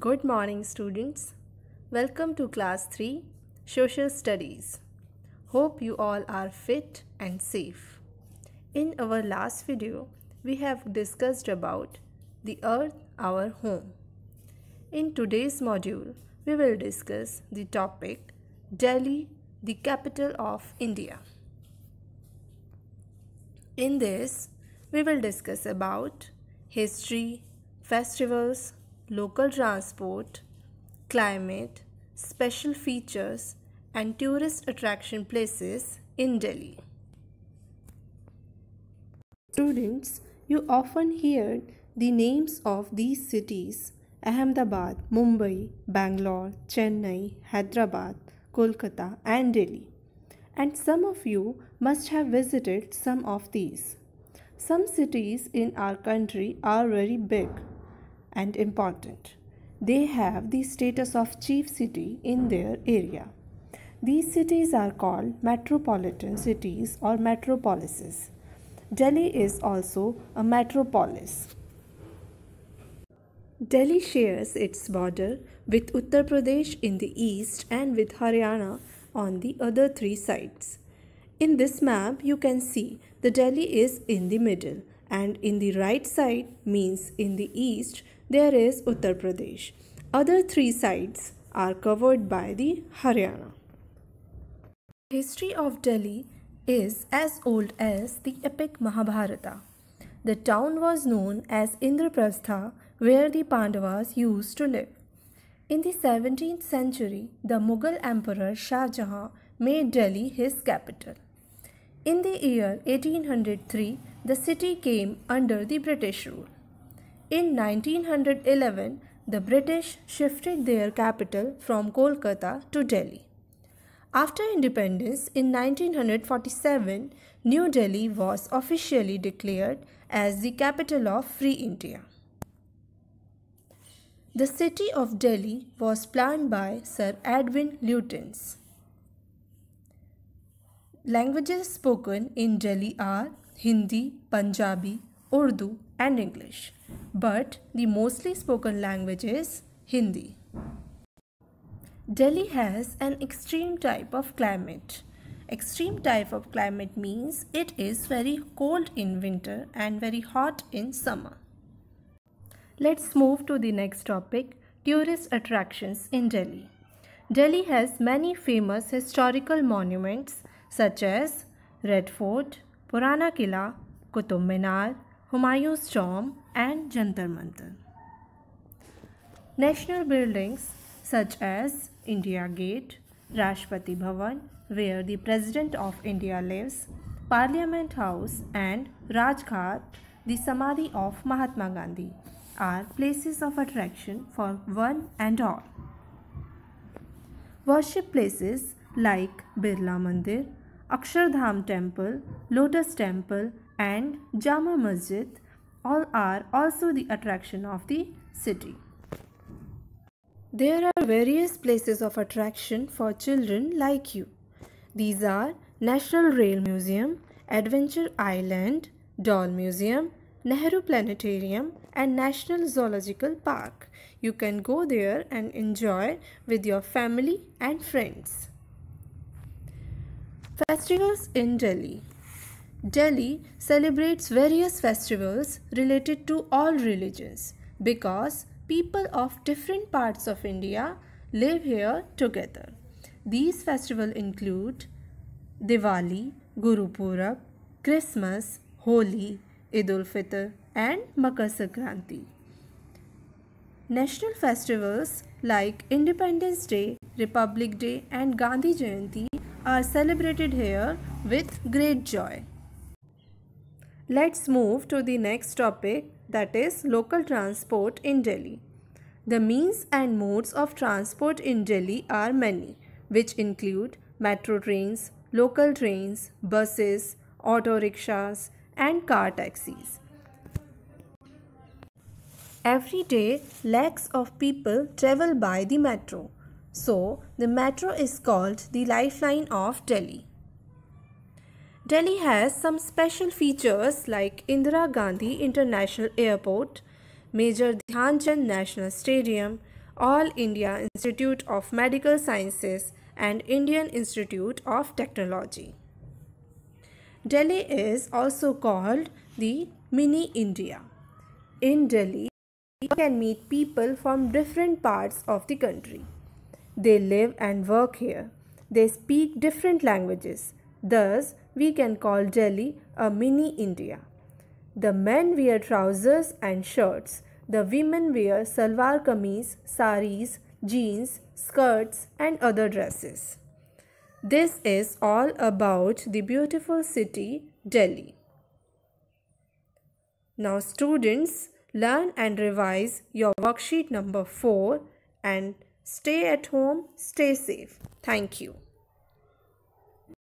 Good morning students. Welcome to class 3 Social Studies. Hope you all are fit and safe. In our last video, we have discussed about the earth our home. In today's module, we will discuss the topic Delhi, the capital of India. In this, we will discuss about history, festivals, local transport, climate, special features and tourist attraction places in Delhi. Students, you often hear the names of these cities Ahmedabad, Mumbai, Bangalore, Chennai, Hyderabad, Kolkata, and Delhi. And some of you must have visited some of these. Some cities in our country are very big and important. They have the status of chief city in their area. These cities are called metropolitan cities or metropolises. Delhi is also a metropolis. Delhi shares its border with Uttar Pradesh in the east and with Haryana on the other three sides. In this map, you can see the Delhi is in the middle and in the right side means in the east, there is Uttar Pradesh. Other three sites are covered by the Haryana. History of Delhi is as old as the epic Mahabharata. The town was known as Indraprastha where the Pandavas used to live. In the 17th century, the Mughal Emperor Shah Jahan made Delhi his capital. In the year 1803, the city came under the British rule. In 1911, the British shifted their capital from Kolkata to Delhi. After independence in 1947, New Delhi was officially declared as the capital of Free India. The city of Delhi was planned by Sir Edwin Lutyens. Languages spoken in Delhi are Hindi, Punjabi, Urdu, and English, but the mostly spoken language is Hindi. Delhi has an extreme type of climate. Extreme type of climate means it is very cold in winter and very hot in summer. Let's move to the next topic, tourist attractions in Delhi. Delhi has many famous historical monuments such as Red Fort, Purana Killa, Qutub Minar, Humayun's Tomb and Jantar Mantar. National buildings such as India Gate, Rashtrapati Bhavan, where the President of India lives, Parliament House and Rajghat, the Samadhi of Mahatma Gandhi, are places of attraction for one and all. Worship places like Birla Mandir, Akshardham Temple, Lotus Temple and Jama Masjid all are also the attraction of the city. There are various places of attraction for children like you. These are National Rail Museum, Adventure Island, Doll Museum, Nehru Planetarium and National Zoological Park. You can go there and enjoy with your family and friends. Festivals in Delhi Delhi celebrates various festivals related to all religions because people of different parts of India live here together. These festivals include Diwali, Guru Purab, Christmas, Holi, Eid ul Fitr and Makar Sankranti. National festivals like Independence Day, Republic Day and Gandhi Jayanti are celebrated here with great joy. Let's move to the next topic that is local transport in Delhi. The means and modes of transport in Delhi are many, which include metro trains, local trains, buses, auto rickshaws, and car taxis. Every day, lakhs of people travel by the metro. So, the metro is called the lifeline of Delhi. Delhi has some special features like Indira Gandhi International Airport, Major Dhyanchand National Stadium, All India Institute of Medical Sciences and Indian Institute of Technology. Delhi is also called the Mini India. In Delhi, you can meet people from different parts of the country. They live and work here. They speak different languages. Thus, we can call Delhi a mini India. The men wear trousers and shirts. The women wear salwar kameez, saris, jeans, skirts and other dresses. This is all about the beautiful city Delhi. Now students, learn and revise your worksheet number 4 and stay at home, stay safe. Thank you.